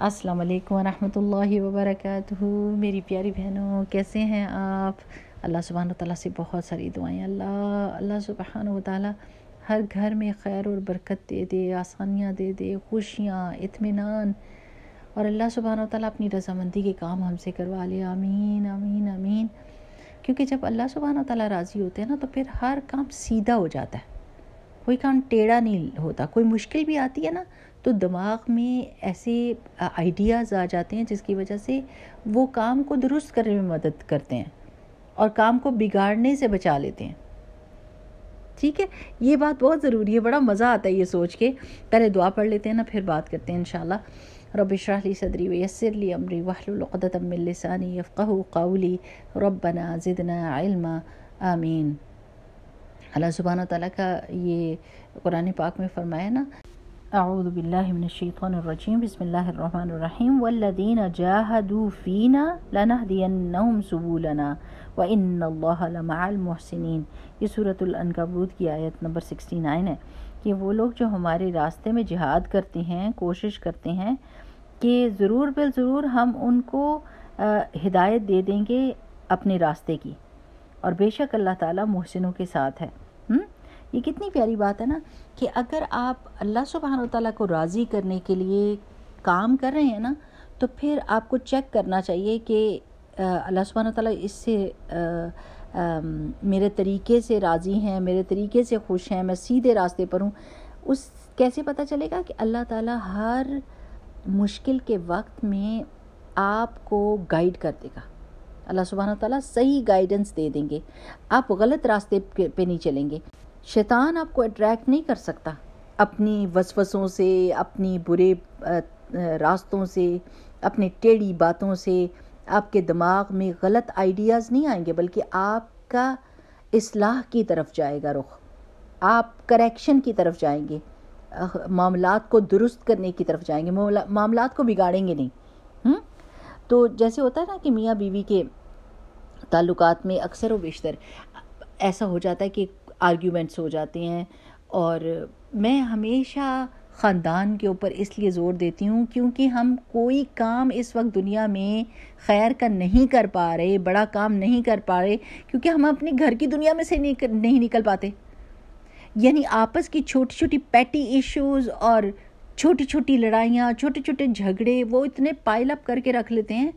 अस्सलाम वालेकुम रहमतुल्लाहि व बरकातहू मेरी प्यारी बहनों कैसे हैं आप अल्लाह सुबहान ताली से बहुत सारी दुआएं अल्लाह अल्लाह सुबहान ताली हर घर में खैर और बरकत दे दे आसानियाँ दे दे खुशियाँ इतमान और अल्लाह सुबहान ताली अपनी रजामंदी के काम हमसे करवा ले आमीन आमीन आमीन क्योंकि जब अल्लाह सुबहान तला राज़ी होते हैं ना तो फिर हर काम सीधा हो जाता है कोई काम टेढ़ा नहीं होता कोई मुश्किल भी आती है ना तो दिमाग में ऐसे आइडियाज़ आ जाते हैं जिसकी वजह से वो काम को दुरुस्त करने में मदद करते हैं और काम को बिगाड़ने से बचा लेते हैं ठीक है ये बात बहुत ज़रूरी है बड़ा मज़ा आता है ये सोच के पहले दुआ पढ़ लेते हैं ना फिर बात करते हैं इन रबिशराली सदरी वयसरली अमरी वाहलतमिलसानी यफ़़ काउली रबना ज़िदना आलमा आमीन अल्लाह सुबहान तला का ये कुरान पाक में फरमाया ना अऊदबिल्लिनशैफ़ीम बसमीम वल्लिन जाहदूफ़ीना लनाहदीनम सबूलना व इन्मालमहसिन ये सूरतलकबूत की आयत नंबर सिक्सटी नाइन है कि वो लोग जो हमारे रास्ते में जिहाद करते हैं कोशिश करते हैं कि ज़रूर बिल ज़रूर हम उनको आ, हिदायत दे देंगे अपने रास्ते की और बेशक अल्लाह ताला मोहसिनों के साथ है ये कितनी प्यारी बात है ना कि अगर आप अल्लाह सुबहान तला को राज़ी करने के लिए काम कर रहे हैं ना तो फिर आपको चेक करना चाहिए कि अल्लाह सुबहान तला इससे मेरे तरीके से राज़ी हैं मेरे तरीके से खुश हैं मैं सीधे रास्ते पर हूँ उस कैसे पता चलेगा कि अल्लाह ताला हर मुश्किल के वक्त में आपको गाइड कर देगा अल्लाह सुबहाना ताला सही गाइडेंस दे देंगे आप गलत रास्ते पे नहीं चलेंगे शैतान आपको अट्रैक्ट नहीं कर सकता अपनी वसवसों से अपनी बुरे रास्तों से अपनी टेढ़ी बातों से आपके दिमाग में गलत आइडियाज़ नहीं आएंगे बल्कि आपका इसलाह की तरफ जाएगा रुख आप करेक्शन की तरफ जाएंगे मामला को दुरुस्त करने की तरफ जाएंगे मामला को बिगाड़ेंगे नहीं हुँ? तो जैसे होता है ना कि मियाँ बीवी के ताल्लुकात में अक्सर व बेशतर ऐसा हो जाता है कि आर्ग्यूमेंट्स हो जाते हैं और मैं हमेशा ख़ानदान के ऊपर इसलिए ज़ोर देती हूँ क्योंकि हम कोई काम इस वक्त दुनिया में खैर का नहीं कर पा रहे बड़ा काम नहीं कर पा रहे क्योंकि हम अपने घर की दुनिया में से नहीं निकल पाते यानी आपस की छोटी छोटी पैटी इश्यूज और छोटी छोटी लड़ाइयाँ छोटे छोटे झगड़े वो इतने पाइल अप करके रख लेते हैं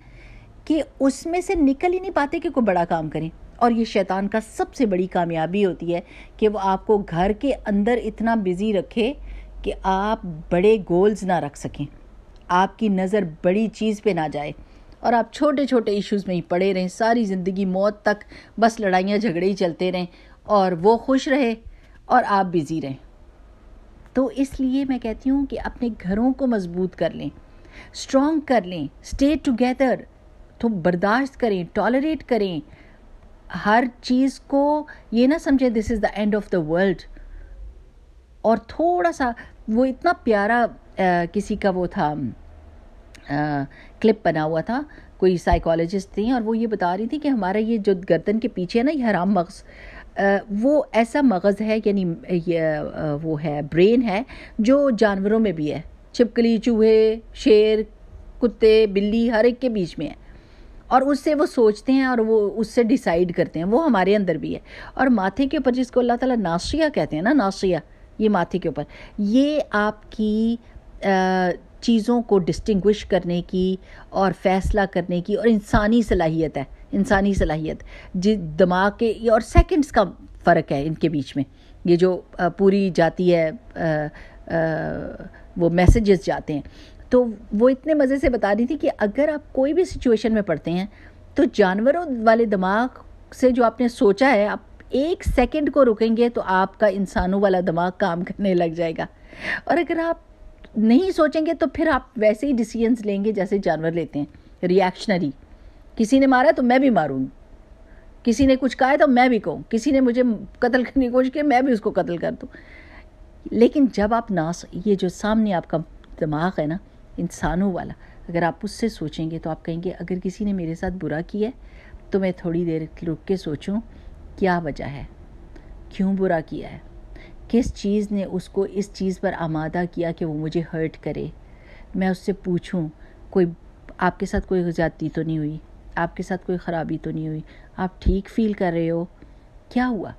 कि उसमें से निकल ही नहीं पाते कि कोई बड़ा काम करें और ये शैतान का सबसे बड़ी कामयाबी होती है कि वो आपको घर के अंदर इतना बिज़ी रखे कि आप बड़े गोल्स ना रख सकें आपकी नज़र बड़ी चीज़ पे ना जाए और आप छोटे छोटे इश्यूज़ में ही पड़े रहें सारी ज़िंदगी मौत तक बस लड़ाइयाँ झगड़े ही चलते रहें और वो खुश रहे और आप बिज़ी रहें तो इसलिए मैं कहती हूँ कि अपने घरों को मजबूत कर लें स्ट्रॉन्ग कर लें स्टे टुगेदर तो बर्दाश्त करें टॉलरेट करें हर चीज़ को ये ना समझे this is the end of the world और थोड़ा सा वो इतना प्यारा आ, किसी का वो था आ, क्लिप बना हुआ था कोई साइकोलॉजिस्ट थी और वो ये बता रही थी कि हमारा ये जो गर्दन के पीछे है ना ये हराम मगज़ वो ऐसा मगज़ है यानी ये वो है ब्रेन है जो जानवरों में भी है छिपकली चूहे शेर कुत्ते बिल्ली हर एक के बीच में है और उससे वो सोचते हैं और वो उससे डिसाइड करते हैं वो हमारे अंदर भी है और माथे के ऊपर जिसको अल्लाह ताला नाशिया कहते हैं ना नाशिया ये माथे के ऊपर ये आपकी चीज़ों को डिस्टिंग्विश करने की और फ़ैसला करने की और इंसानी सलाहियत है इंसानी सलाहियत जिस दिमाग के और सेकंड्स का फ़र्क है इनके बीच में ये जो पूरी जाती है आ, आ, वो मैसेजेस जाते हैं तो वो इतने मज़े से बता रही थी कि अगर आप कोई भी सिचुएशन में पढ़ते हैं तो जानवरों वाले दिमाग से जो आपने सोचा है आप एक सेकंड को रुकेंगे तो आपका इंसानों वाला दिमाग काम करने लग जाएगा और अगर आप नहीं सोचेंगे तो फिर आप वैसे ही डिसीजंस लेंगे जैसे जानवर लेते हैं रिएक्शनरी किसी ने मारा तो मैं भी मारूंगी किसी ने कुछ कहा है तो मैं भी कहूँ किसी ने मुझे कत्ल करने की कोशिश की मैं भी उसको कत्ल कर दूँ लेकिन जब आप ना ये जो सामने आपका दिमाग है ना इंसानों वाला अगर आप उससे सोचेंगे तो आप कहेंगे अगर किसी ने मेरे साथ बुरा किया तो मैं थोड़ी देर रुक के सोचूं क्या वजह है क्यों बुरा किया है किस चीज़ ने उसको इस चीज़ पर आमादा किया कि वो मुझे हर्ट करे मैं उससे पूछूं कोई आपके साथ कोई ज़्यादती तो नहीं हुई आपके साथ कोई ख़राबी तो नहीं हुई आप ठीक फील कर रहे हो क्या हुआ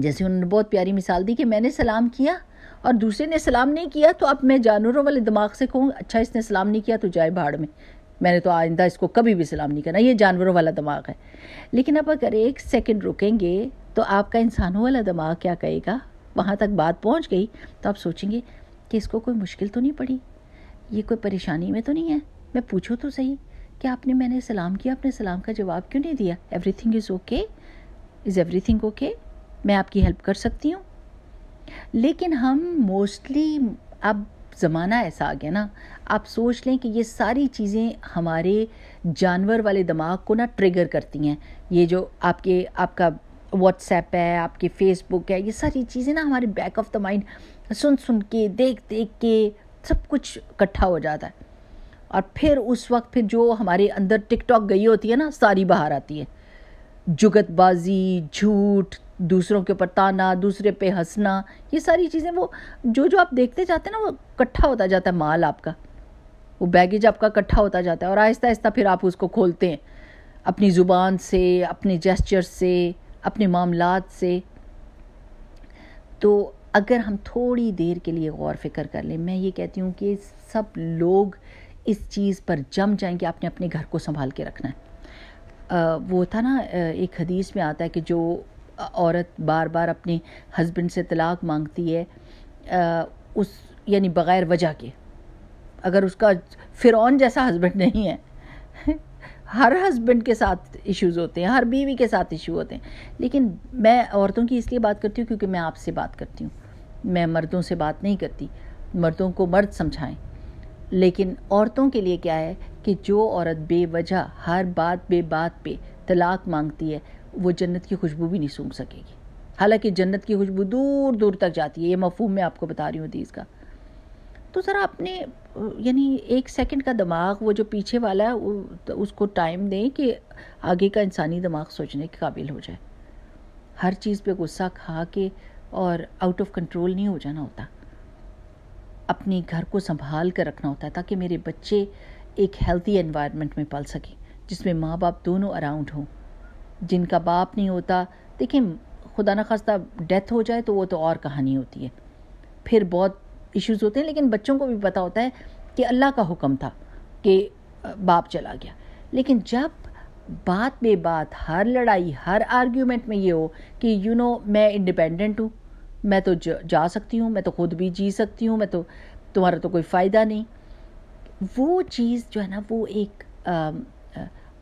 जैसे उन्होंने बहुत प्यारी मिसाल दी कि मैंने सलाम किया और दूसरे ने सलाम नहीं किया तो अब मैं जानवरों वाले दिमाग से कहूँ अच्छा इसने सलाम नहीं किया तो जाए भाड़ में मैंने तो आइंदा इसको कभी भी सलाम नहीं करना ये जानवरों वाला दिमाग है लेकिन आप अगर एक सेकंड रुकेंगे तो आपका इंसानों वाला दिमाग क्या कहेगा वहाँ तक बात पहुँच गई तो आप सोचेंगे कि इसको कोई मुश्किल तो नहीं पड़ी ये कोई परेशानी में तो नहीं है मैं पूछूँ तो सही कि आपने मैंने सलाम किया अपने सलाम का जवाब क्यों नहीं दिया everything is okay is everything okay मैं आपकी हेल्प कर सकती हूँ लेकिन हम मोस्टली अब ज़माना ऐसा आ गया ना आप सोच लें कि ये सारी चीज़ें हमारे जानवर वाले दिमाग को ना ट्रिगर करती हैं ये जो आपके आपका व्हाट्सएप है आपके फेसबुक है ये सारी चीज़ें ना हमारे बैक ऑफ द माइंड सुन सुन के देख देख के सब कुछ इकट्ठा हो जाता है और फिर उस वक्त फिर जो हमारे अंदर टिकटॉक गई होती है ना सारी बाहर आती है जुगतबाजी झूठ दूसरों के ऊपर ताना दूसरे पे हंसना ये सारी चीज़ें वो जो जो आप देखते जाते हैं ना वो इकट्ठा होता जाता है माल आपका वो बैगेज आपका इकट्ठा होता जाता है और आहिस्ता आहिस्ता फिर आप उसको खोलते हैं अपनी ज़ुबान से अपने जेस्चर से अपने मामलात से तो अगर हम थोड़ी देर के लिए गौर फिक्र कर लें मैं ये कहती हूँ कि सब लोग इस चीज़ पर जम जाएंगे आपने अपने घर को संभाल के रखना है आ, वो था ना एक हदीस में आता है कि जो औरत बार बार अपने हस्बैंड से तलाक मांगती है आ, उस यानी बग़ैर वजह के अगर उसका फ़िरौन जैसा हस्बैंड नहीं है हर हस्बैंड के साथ इश्यूज होते हैं हर बीवी के साथ इशू होते हैं लेकिन मैं औरतों की इसलिए बात करती हूँ क्योंकि मैं आपसे बात करती हूँ मैं मर्दों से बात नहीं करती मर्दों को मर्द समझाएं लेकिन औरतों के लिए क्या है कि जो औरत बेवजह हर बात बे बात पे तलाक मांगती है वो जन्नत की खुशबू भी नहीं सूंघ सकेगी हालांकि जन्नत की खुशबू दूर दूर तक जाती है ये मफहूम मैं आपको बता रही हूँ हदीस का तो ज़रा अपने यानी एक सेकंड का दिमाग वो जो पीछे वाला है वो तो उसको टाइम दें कि आगे का इंसानी दिमाग सोचने के काबिल हो जाए हर चीज़ पे गुस्सा खा के और आउट ऑफ कंट्रोल नहीं हो जाना होता अपने घर को संभाल कर रखना होता है ताकि मेरे बच्चे एक हेल्थी एनवायरनमेंट में पल सकें जिसमें माँ बाप दोनों अराउंड हों जिनका बाप नहीं होता देखिए खुदा न खास्ता डेथ हो जाए तो वो तो और कहानी होती है फिर बहुत इश्यूज़ होते हैं लेकिन बच्चों को भी पता होता है कि अल्लाह का हुक्म था कि बाप चला गया लेकिन जब बात बे बात हर लड़ाई हर आर्ग्यूमेंट में ये हो कि यू you नो know, मैं इंडिपेंडेंट हूँ मैं तो जा सकती हूँ मैं तो खुद भी जी सकती हूँ मैं तो तुम्हारा तो कोई फ़ायदा नहीं वो चीज़ जो है ना वो एक आ,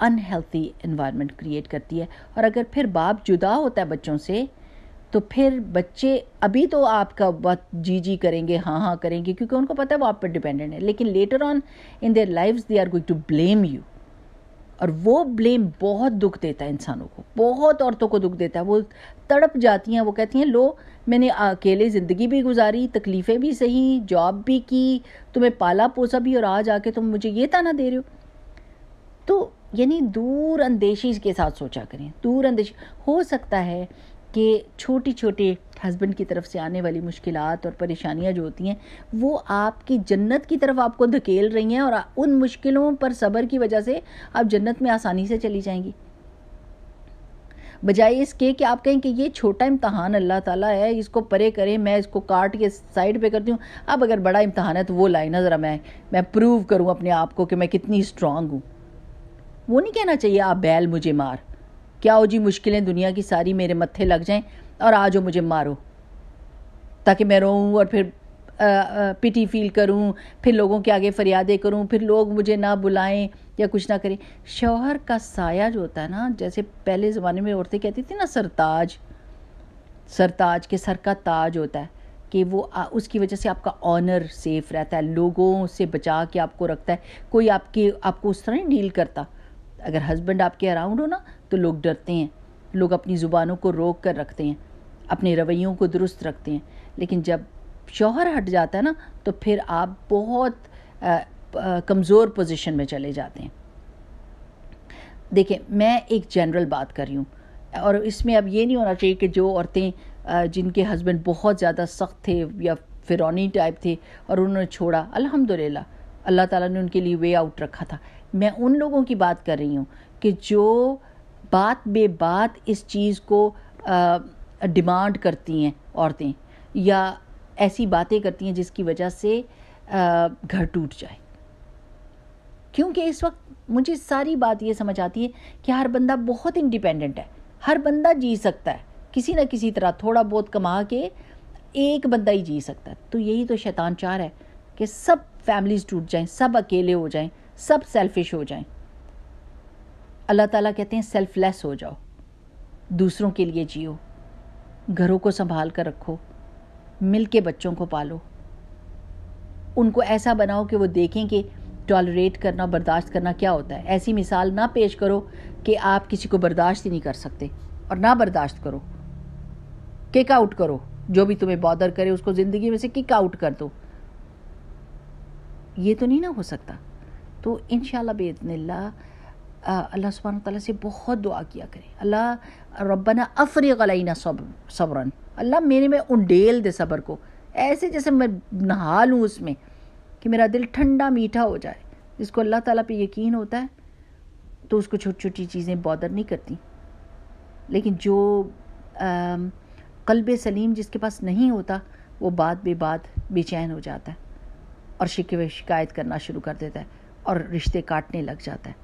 अनहेल्थी इन्वायरमेंट क्रिएट करती है और अगर फिर बाप जुदा होता है बच्चों से तो फिर बच्चे अभी तो आपका बात जी जी करेंगे हाँ हाँ करेंगे क्योंकि उनको पता है वो आप पर डिपेंडेंट है लेकिन later on in their life they are going to blame you और वो ब्लेम बहुत दुख देता है इंसानों को बहुत औरतों को दुख देता है वो तड़प जाती हैं वो कहती हैं लो मैंने अकेले ज़िंदगी भी गुजारी तकलीफ़ें भी सही जॉब भी की तुम्हें पाला पोसा भी और आज आके तुम मुझे ये ताना दे रहे हो तो यानी दूर अंदेशी के साथ सोचा करें दूर अंदेशी हो सकता है कि छोटी छोटे हस्बैंड की तरफ से आने वाली मुश्किल और परेशानियां जो होती हैं वो आपकी जन्नत की तरफ आपको धकेल रही हैं और उन मुश्किलों पर सब्र की वजह से आप जन्नत में आसानी से चली जाएंगी बजाय इसके कि आप कहें कि ये छोटा इम्तहान अल्लाह ताला है इसको परे करें मैं इसको काट के साइड पे करती हूँ अब अगर बड़ा इम्तहान है तो वो लाइन ज़रा मैं मैं प्रूव करूँ अपने आप को कि मैं कितनी स्ट्रांग हूँ वो नहीं कहना चाहिए आप बैल मुझे मार क्या हो जी मुश्किलें दुनिया की सारी मेरे मत्थे लग जाएं और आज जाओ मुझे मारो ताकि मैं रोऊं और फिर पिटी फील करूं फिर लोगों के आगे फरियादें करूं फिर लोग मुझे ना बुलाएं या कुछ ना करें शौहर का साया जो होता है ना जैसे पहले ज़माने में औरतें कहती थी ना सरताज सरताज के सर का ताज होता है कि वो उसकी वजह से आपका ऑनर सेफ रहता है लोगों से बचा के आपको रखता है कोई आपके आपको उस तरह नहीं डील करता अगर हस्बैंड आपके अराउंड हो ना तो लोग डरते हैं लोग अपनी ज़ुबानों को रोक कर रखते हैं अपने रवैयों को दुरुस्त रखते हैं लेकिन जब शौहर हट जाता है ना तो फिर आप बहुत कमज़ोर पोजीशन में चले जाते हैं देखिए मैं एक जनरल बात कर रही हूँ और इसमें अब ये नहीं होना चाहिए कि जो औरतें जिनके हस्बैंड बहुत ज़्यादा सख्त थे या फिरौनी टाइप थे और उन्होंने छोड़ा अल्हम्दुलिल्लाह अल्लाह ताला ने उनके लिए वे आउट रखा था मैं उन लोगों की बात कर रही हूँ कि जो बात बे बात इस चीज़ को डिमांड करती हैं औरतें या ऐसी बातें करती हैं जिसकी वजह से घर टूट जाए क्योंकि इस वक्त मुझे सारी बात ये समझ आती है कि हर बंदा बहुत इंडिपेंडेंट है हर बंदा जी सकता है किसी न किसी तरह थोड़ा बहुत कमा के एक बंदा ही जी सकता है तो यही तो शैतान चार है कि सब फैमिलीज टूट जाएं सब अकेले हो जाएं सब सेल्फिश हो जाएं अल्लाह ताला कहते हैं सेल्फलेस हो जाओ दूसरों के लिए जियो घरों को संभाल कर रखो मिल के बच्चों को पालो उनको ऐसा बनाओ कि वो देखें कि टॉलरेट करना बर्दाश्त करना क्या होता है ऐसी मिसाल ना पेश करो कि आप किसी को बर्दाश्त ही नहीं कर सकते और ना बर्दाश्त करो किक आउट करो जो भी तुम्हें बॉदर करे उसको ज़िंदगी में से किक आउट कर दो ये तो नहीं ना हो सकता तो इन शबनल्ला अल्लाह सुबहान तला से बहुत दुआ किया करें अल्लाह रबना अफरी गलना सबरन अल्लाह मेरे में उंडेल दे सबर को ऐसे जैसे मैं नहा लूँ उसमें कि मेरा दिल ठंडा मीठा हो जाए जिसको अल्लाह ताला पे यकीन होता है तो उसको छोटी छोटी चीज़ें बॉदर नहीं करती लेकिन जो कल्ब सलीम जिसके पास नहीं होता वो बाद बे बाद बेचैन हो जाता है और शिकवे शिकायत करना शुरू कर देता है और रिश्ते काटने लग जाता है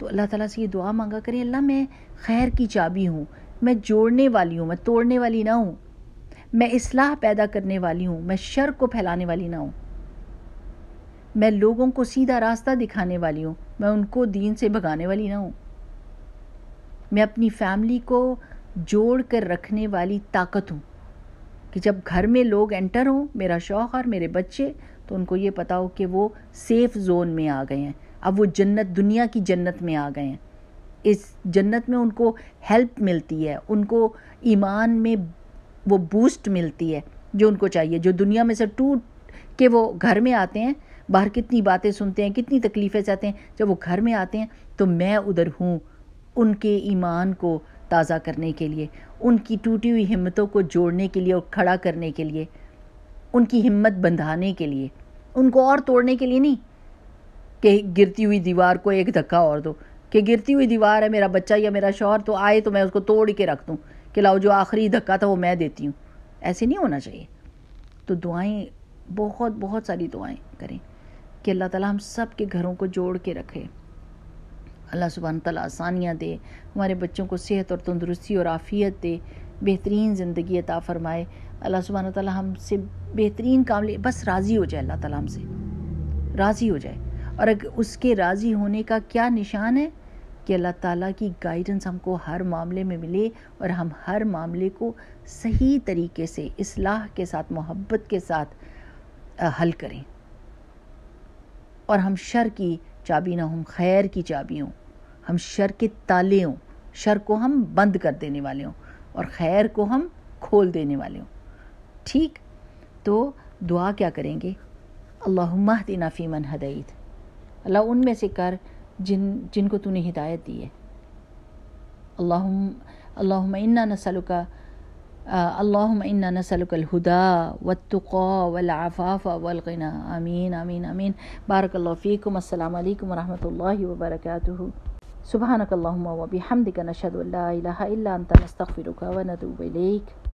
तो अल्लाह ताला से ये दुआ मांगा करें अल्लाह मैं खैर की चाबी हूँ मैं जोड़ने वाली हूँ मैं तोड़ने वाली ना हूँ मैं इसलाह पैदा करने वाली हूँ मैं शर को फैलाने वाली ना हूँ मैं लोगों को सीधा रास्ता दिखाने वाली हूँ मैं उनको दीन से भगाने वाली ना हूँ मैं अपनी फैमिली को जोड़ कर रखने वाली ताकत हूँ कि जब घर में लोग एंटर हों मेरा शौहर मेरे बच्चे तो उनको ये पता हो कि वो सेफ़ जोन में आ गए हैं अब वो जन्नत दुनिया की जन्नत में आ गए हैं इस जन्नत में उनको हेल्प मिलती है उनको ईमान में वो बूस्ट मिलती है जो उनको चाहिए जो दुनिया में से टूट के वो घर में आते हैं बाहर कितनी बातें सुनते हैं कितनी तकलीफ़ें चाहते हैं जब वो घर में आते हैं तो मैं उधर हूँ उनके ईमान को ताज़ा करने के लिए उनकी टूटी हुई हिम्मतों को जोड़ने के लिए और खड़ा करने के लिए उनकी हिम्मत बंधाने के लिए उनको और तोड़ने के लिए नहीं कि गिरती हुई दीवार को एक धक्का और दो कि गिरती हुई दीवार है मेरा बच्चा या मेरा शौहर तो आए तो मैं उसको तोड़ के रख दूँ कि लाओ जो आखिरी धक्का था वो मैं देती हूँ ऐसे नहीं होना चाहिए तो दुआएं बहुत बहुत सारी दुआएं करें कि अल्लाह ताला हम सब के घरों को जोड़ के रखे अल्लाह सुबहान तला आसानियाँ दे हमारे बच्चों को सेहत और तंदुरुस्ती और आफ़ियत दे बेहतरीन ज़िंदगी अता फ़रमाए अल्लाह सुबहाना ताली हमसे बेहतरीन काम ले बस राज़ी हो जाए अल्लाह ताला हमसे राज़ी हो जाए और अगर उसके राज़ी होने का क्या निशान है कि अल्लाह ताला की गाइडेंस हमको हर मामले में मिले और हम हर मामले को सही तरीके से इसलाह के साथ मोहब्बत के साथ हल करें और हम शर की चाबी ना हम खैर की चाबी हों हम शर के ताले हों शर को हम बंद कर देने वाले हों और खैर को हम खोल देने वाले हों ठीक तो दुआ क्या करेंगे अल्लाह दिना फ़ीमन हदईत अल्लाह उनमें से कर जिन जिनको तूने हिदायत दी है अल्लाह अल्लाह इन्ना नसल का अल्लाह इन्ना नसलकलहुदा वतुक़ा वलाफ़ाफ़ा वलगना आमीन आमीन आमीन बारकल्लाफ़ीकम अल्लाम वरहमल वबरक सुबहानकल्लम वबी हमदिक नशद इला अंत नस्तफ़िरुका